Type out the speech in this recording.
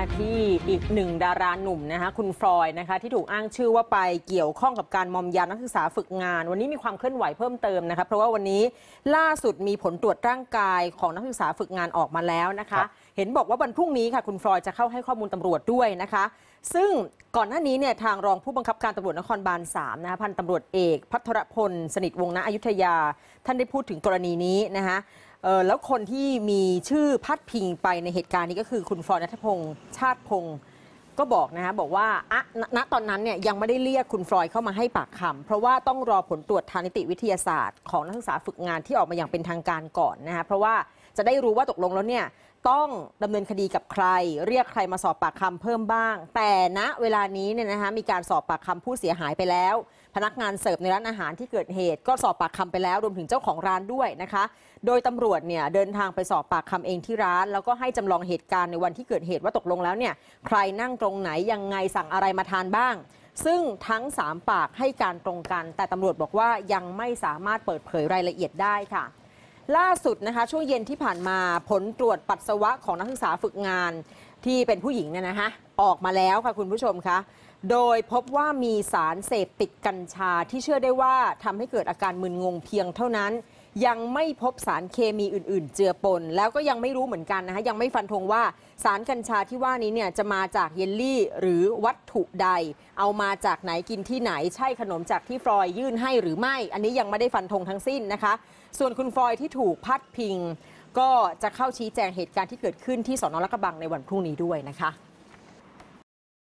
าที่อีกหนึ่งดาราหนุ่มนะคะ คุณฟลอยนะคะที่ถูกอ้างชื่อว่าไปเกี่ยวข้องกับการมอมยานักศึกษาฝึกงาน วันนี้มีความเคลื่อนไหวเพิ่มเติมนะคะเพราะว่าวันนี้ล่าสุดมีผลตรวจร่างกายของนักศึกษาฝึกงานออกมาแล้วนะคะ เห็นบอกว่าวันพรุ่งนี้ค่ะคุณฟลอยจะเข้าให้ข้อมูลตำรวจด้วยนะคะ ซึ่งก่อนหน้านี้เนี่ยทางรองผู้บังคับการตำรวจนครบาล3นะคะพันตำรวจเอกพัทรพลสนิทวงศ์ณอยุธยา ท่านได้พูดถึงกรณีนี้นะคะเออแล้วคนที่มีชื่อพัดพิงไปในเหตุการณ์นี้ก็คือคุณฟอนัทพงศ์ชาติพงศ์ก็บอกนะฮะบอกว่าอะณตอนนั้นเนี่ยยังไม่ได้เรียกคุณฟลอยเข้ามาให้ปากคำเพราะว่าต้องรอผลตรวจทางนิติวิทยาศาสตร์ ของนักศึกษาฝึกงานที่ออกมาอย่างเป็นทางการก่อนนะฮะเพราะว่าจะได้รู้ว่าตกลงแล้วเนี่ยต้องดำเนินคดีกับใคร เรียกใครมาสอบปากคำเพิ่มบ้าง แต่ณเวลานี้เนี่ยนะคะมีการสอบปากคำผู้เสียหายไปแล้ว พนักงานเสิร์ฟในร้านอาหารที่เกิดเหตุ ก็สอบปากคำไปแล้วรวมถึงเจ้าของร้านด้วยนะคะ โดยตำรวจเนี่ยเดินทางไปสอบปากคำเองที่ร้าน แล้วก็ให้จำลองเหตุการณ์ในวันที่เกิดเหตุว่าตกลงแล้วเนี่ยใครนั่งตรงไหนยังไงสั่งอะไรมาทานบ้าง ซึ่งทั้ง 3 ปากให้การตรงกัน แต่ตำรวจบอกว่ายังไม่สามารถเปิดเผยรายละเอียดได้ค่ะล่าสุดนะคะ ช่วงเย็นที่ผ่านมาผลตรวจปัสสาวะของนักศึกษาฝึกงานที่เป็นผู้หญิงเนี่ยนะคะออกมาแล้วค่ะคุณผู้ชมคะ โดยพบว่ามีสารเสพติดกัญชาที่เชื่อได้ว่าทำให้เกิดอาการมึนงงเพียงเท่านั้นยังไม่พบสารเคมีอื่นๆ เจือปนแล้วก็ยังไม่รู้เหมือนกันนะคะ ยังไม่ฟันธงว่าสารกัญชาที่ว่านี้เนี่ยจะมาจากเยลลี่หรือวัตถุใด เอามาจากไหนกินที่ไหนใช่ขนมจากที่ฟลอยยื่นให้หรือไม่ อันนี้ยังไม่ได้ฟันธงทั้งสิ้นนะคะ ส่วนคุณฟลอยที่ถูกพัดพิง ก็จะเข้าชี้แจงเหตุการณ์ที่เกิดขึ้นที่สอนอรักบังในวันพรุ่งนี้ด้วยนะคะ